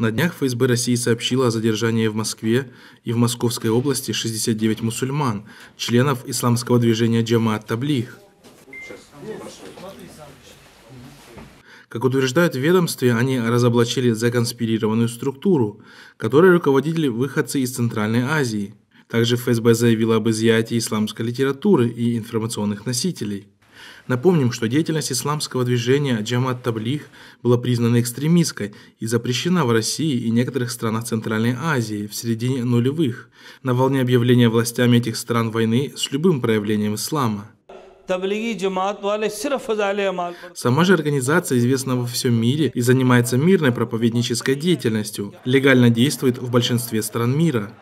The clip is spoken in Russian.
На днях ФСБ России сообщила о задержании в Москве и в Московской области 69 мусульман, членов исламского движения Джамаат Таблих. Как утверждают в ведомстве, они разоблачили законспирированную структуру, которой руководители выходцы из Центральной Азии. Также ФСБ заявила об изъятии исламской литературы и информационных носителей. Напомним, что деятельность исламского движения Джамат Таблих была признана экстремистской и запрещена в России и некоторых странах Центральной Азии в середине нулевых, на волне объявления властями этих стран войны с любым проявлением ислама. Ну, Сама же организация известна во всем мире и занимается мирной проповеднической деятельностью, легально действует в большинстве стран мира.